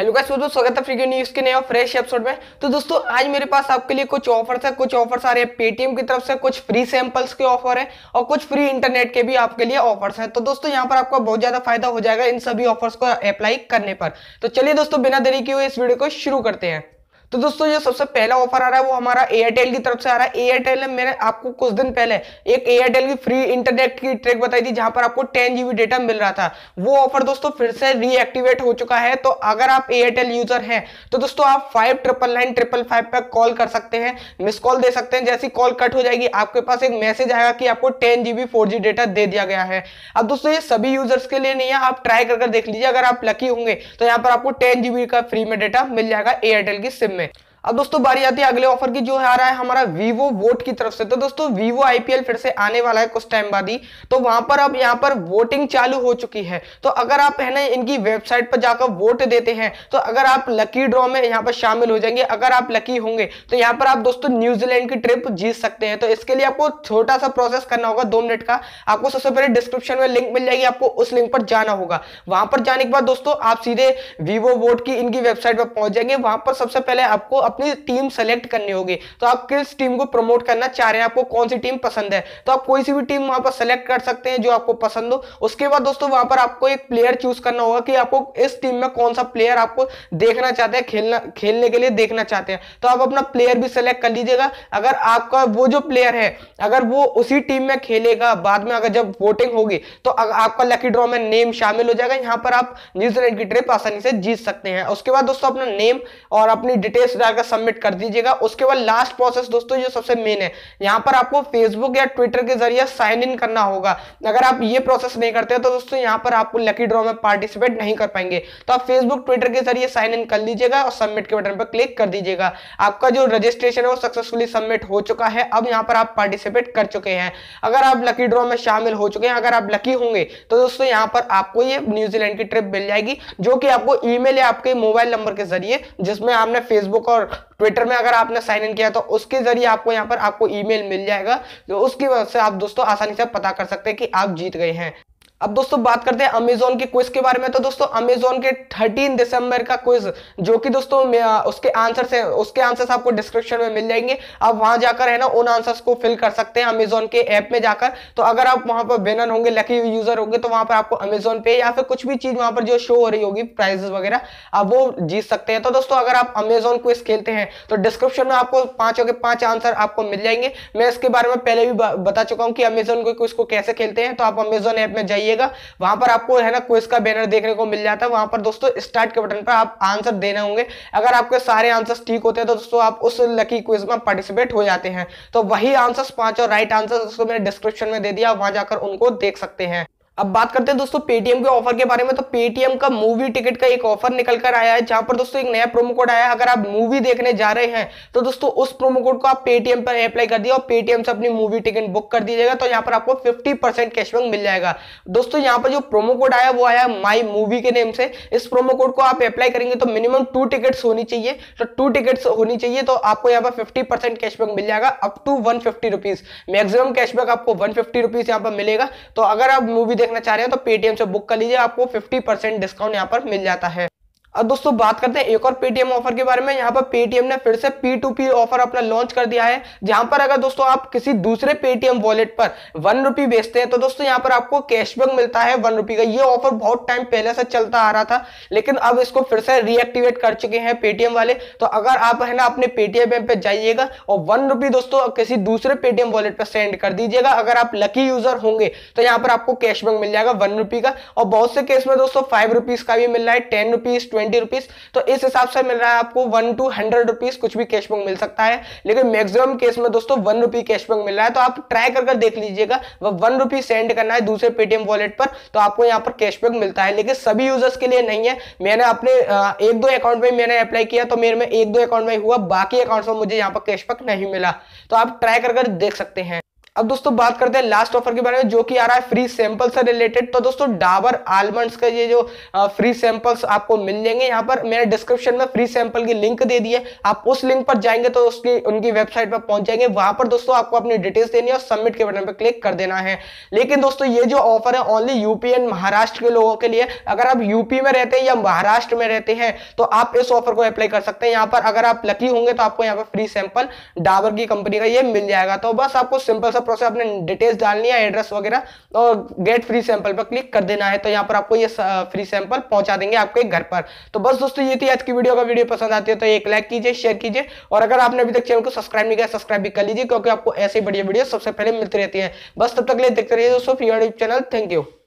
hello तो guys दोस्तों स्वागत है फ्री न्यूज के नए और फ्रेश एपिसोड में तो दोस्तों आज मेरे पास आपके लिए कुछ ऑफर्स है कुछ ऑफर्स आ रहे हैं पेटीएम की तरफ से कुछ फ्री सैंपल्स के ऑफर है और कुछ फ्री इंटरनेट के भी आपके लिए ऑफर्स हैं तो दोस्तों यहाँ पर आपको बहुत ज्यादा फायदा हो जाएगा इन सभी ऑफर्स को अप्लाई करने पर तो चलिए दोस्तों बिना देरी के हुए इस वीडियो को शुरू करते हैं तो दोस्तों ये सबसे पहला ऑफर आ रहा है वो हमारा एयरटेल की तरफ से आ रहा है एयरटेल ने मैंने आपको कुछ दिन पहले एक एयरटेल की फ्री इंटरनेट की ट्रेक बताई थी जहां पर आपको टेन जीबी डेटा मिल रहा था वो ऑफर दोस्तों फिर से रीएक्टिवेट हो चुका है तो अगर आप एयरटेल यूजर हैं तो दोस्तों आप five triple nine triple five पर कॉल कर सकते हैं मिस कॉल दे सकते हैं जैसी कॉल कट हो जाएगी आपके पास एक मैसेज आएगा कि आपको ten GB four G data दे दिया गया है अब दोस्तों ये सभी यूजर्स के लिए नहीं है आप ट्राई कर देख लीजिए अगर आप लकी होंगे तो यहाँ पर आपको टेन जीबी का फ्री में डेटा मिल जाएगा एयरटेल की सिम अब दोस्तों बारी आती है अगले ऑफर की जो आ रहा है हमारा वीवो वोट की तरफ से तो दोस्तों वीवो आईपीएल फिर से आने वाला है कुछ टाइम बाद ही तो वहां पर अब यहाँ पर वोटिंग चालू हो चुकी है तो अगर आप है ना इनकी वेबसाइट पर जाकर वोट देते हैं तो अगर आप लकी ड्रॉ में यहाँ पर शामिल हो जाएंगे अगर आप लकी होंगे तो यहाँ पर आप दोस्तों न्यूजीलैंड की ट्रिप जीत सकते हैं तो इसके लिए आपको छोटा सा प्रोसेस करना होगा दो मिनट का आपको सबसे पहले डिस्क्रिप्शन में लिंक मिल जाएगी आपको उस लिंक पर जाना होगा वहां पर जाने के बाद दोस्तों आप सीधे वीवो वोट की इनकी वेबसाइट पर पहुंच जाएंगे वहां पर सबसे पहले आपको अपनी टीम सेलेक्ट करनी होगी तो आप किस टीम को प्रमोट करना चाह रहे हैं आपको कौन सी टीम पसंद है तो आप कोई सी भी टीम वहां पर सेलेक्ट कर सकते हैं जो आपको पसंद हो उसके बाद दोस्तों वहां पर आपको एक प्लेयर चूज करना होगा कि आपको इस टीम में कौन सा प्लेयर आपको देखना चाहते हैं खेलना खेलने के लिए देखना चाहते हैं तो आप अपना प्लेयर भी सेलेक्ट कर लीजिएगा अगर आपका वो जो प्लेयर है अगर वो उसी टीम में खेलेगा बाद में अगर जब वोटिंग होगी तो आपका लकी ड्रॉ में नेम शामिल हो जाएगा यहाँ पर आप न्यूजीलैंड की ट्रिप आसानी से जीत सकते हैं उसके बाद दोस्तों अपना नेम और अपनी डिटेल्स डालकर जाकर सबमिट कर दीजिएगा उसके बाद लास्ट प्रोसेस दोस्तों जो सबसे मेन है यहाँ पर आपको फेसबुक या ट्विटर के जरिए साइन इन करना होगा अगर आप ये प्रोसेस नहीं करते तो दोस्तों यहाँ पर आपको लकी ड्रॉ में पार्टिसिपेट नहीं कर पाएंगे तो आप फेसबुक ट्विटर के जरिए साइन इन कर लीजिएगा और सबमिट के बटन पर क्लिक कर दीजिएगा आपका जो रजिस्ट्रेशन है वो सक्सेसफुली सबमिट हो चुका है अब यहाँ पर आप पार्टिसिपेट कर चुके हैं अगर आप लकी ड्रॉ में शामिल हो चुके हैं अगर आप लकी होंगे तो दोस्तों यहाँ पर आपको ये न्यूजीलैंड की ट्रिप मिल जाएगी जो कि आपको ईमेल या आपके मोबाइल नंबर के जरिए जिसमें आपने फेसबुक और ट्विटर में अगर आपने साइन इन किया तो उसके जरिए आपको यहाँ पर आपको ईमेल मिल जाएगा तो उसकी वजह से आप दोस्तों आसानी से पता कर सकते हैं कि आप जीत गए हैं अब दोस्तों बात करते हैं अमेजोन के क्विज के बारे में तो दोस्तों अमेजोन के 13 दिसंबर का क्विज जो कि दोस्तों उसके आंसर से उसके आंसर्स आपको डिस्क्रिप्शन में मिल जाएंगे आप वहां जाकर है ना उन आंसर्स को फिल कर सकते हैं अमेजोन के ऐप में जाकर तो अगर आप वहां पर बेनर होंगे लकी यूजर होंगे तो वहां पर आपको अमेजोन पे या फिर कुछ भी चीज वहां पर जो शो हो रही होगी प्राइज वगैरह आप वो जीत सकते हैं तो दोस्तों अगर आप अमेजोन क्विज खेलते हैं तो डिस्क्रिप्शन में आपको पांचों के पांच आंसर आपको मिल जाएंगे मैं इसके बारे में पहले भी बता चुका हूँ कि अमेजोन क्विज को कैसे खेलते हैं तो आप अमेजोन ऐप में जाइए जाइएगा वहां पर आपको है ना क्विज का बैनर देखने को मिल जाता है वहां पर दोस्तों स्टार्ट के बटन पर आप आंसर देने होंगे अगर आपके सारे आंसर ठीक होते हैं तो दोस्तों आप उस लकी क्विज में पार्टिसिपेट हो जाते हैं तो वही आंसर पांचों राइट आंसर दोस्तों मैंने डिस्क्रिप्शन में दे दिया वहां जाकर उनको देख सकते हैं अब बात करते हैं दोस्तों पेटीएम के ऑफर के बारे में तो पेटीएम का मूवी टिकट का एक ऑफर निकल कर आया है जहां पर दोस्तों एक नया प्रोमो कोड आया है अगर आप मूवी देखने जा रहे हैं तो दोस्तों उस प्रोमो कोड को आप पेटीएम पर अप्लाई कर दिए और पेटीएम से अपनी मूवी टिकट बुक कर दीजिएगा तो यहाँ पर आपको फिफ्टी कैशबैक मिल जाएगा दोस्तों यहाँ पर जो प्रोमो कोड आया वो आया माई मूवी के नेम से इस प्रोमो कोड को आप अप्लाई करेंगे तो मिनिमम टू टिकट्स होनी चाहिए तो टू टिकट्स होनी चाहिए तो आपको यहाँ पर फिफ्टी कैशबैक मिल जाएगा up to one fifty maximum cashback आपको वन फिफ्टी यहाँ पर मिलेगा तो अगर आप मूवी देखना चाह रहे हैं तो पेटीएम से बुक कर लीजिए आपको फिफ्टी डिस्काउंट यहाँ पर मिल जाता है अब दोस्तों बात करते हैं एक और पेटीएम ऑफर के बारे में यहाँ पर पेटीएम ने फिर से पी टू पी ऑफर अपना लॉन्च कर दिया है जहां पर अगर दोस्तों आप किसी दूसरे पेटीएम वॉलेट पर वन रुपी बेचते हैं तो दोस्तों यहाँ पर आपको कैशबैक मिलता है वन रुपी का ये ऑफर बहुत टाइम पहले से चलता आ रहा था लेकिन अब इसको फिर से रीएक्टिवेट कर चुके हैं पेटीएम वाले तो अगर आप है ना अपने पेटीएम ऐप पे जाइएगा और वन रुपी दोस्तों किसी दूसरे पेटीएम वॉलेट पर सेंड कर दीजिएगा अगर आप लकी यूजर होंगे तो यहाँ पर आपको कैशबैक मिल जाएगा वन रुपी का और बहुत से केस में दोस्तों फाइव रुपीज का भी मिल रहा है टेन रुपीज ट्वेंटी रुपीज तो इस हिसाब से मिल रहा है आपको वन टू हंड्रेड रुपीज कुछ भी कैशबैक मिल सकता है लेकिन मैक्सिमम केस में दोस्तों वन रुपी कैशबैक मिल रहा है तो आप ट्राई करके देख लीजिएगा वह वन रुपी सेंड करना है दूसरे पेटीएम वॉलेट पर तो आपको यहाँ पर कैशबैक मिलता है लेकिन सभी यूजर्स के लिए नहीं है मैंने अपने एक दो अकाउंट में मैंने अप्लाई किया तो मेरे में एक दो अकाउंट में हुआ बाकी अकाउंट में मुझे यहाँ पर कैशबैक नहीं मिला तो आप ट्राई कर देख सकते हैं अब दोस्तों बात करते हैं लास्ट ऑफर के बारे में जो कि आ रहा है फ्री सैंपल से रिलेटेड तो दोस्तों डाबर आलमंड्स का ये जो फ्री सैंपल्स आपको मिल जाएंगे यहाँ पर मैंने डिस्क्रिप्शन में फ्री सैंपल की लिंक दे दी है आप उस लिंक पर जाएंगे तो उसकी उनकी वेबसाइट पर पहुंच जाएंगे वहां पर दोस्तों आपको अपनी डिटेल्स देनी है और सबमिट के बटन पर क्लिक कर देना है लेकिन दोस्तों ये जो ऑफर है ओनली यूपी एंड महाराष्ट्र के लोगों के लिए अगर आप यूपी में रहते हैं या महाराष्ट्र में रहते हैं तो आप इस ऑफर को अप्लाई कर सकते हैं यहाँ पर अगर आप लकी होंगे तो आपको यहाँ पर फ्री सैंपल डाबर की कंपनी का ये मिल जाएगा तो बस आपको सिंपल सब प्रोसेस आपने डिटेल्स डालनी है एड्रेस वगैरह और गेट फ्री सैंपल पर क्लिक कर देना है तो यहाँ पर आपको ये फ्री सैंपल पहुंचा देंगे आपके घर पर तो बस दोस्तों ये थी आज की वीडियो का वीडियो पसंद आती है तो एक लाइक कीजिए शेयर कीजिए और अगर आपने अभी तक चैनल को सब्सक्राइब नहीं किया सब्सक्राइब भी कर लीजिए क्योंकि आपको ऐसी बढ़िया वीडियो सबसे पहले मिलती रहती है बस तब तक लिए देखते रहिए दोस्तों यूट्यूब चैनल थैंक यू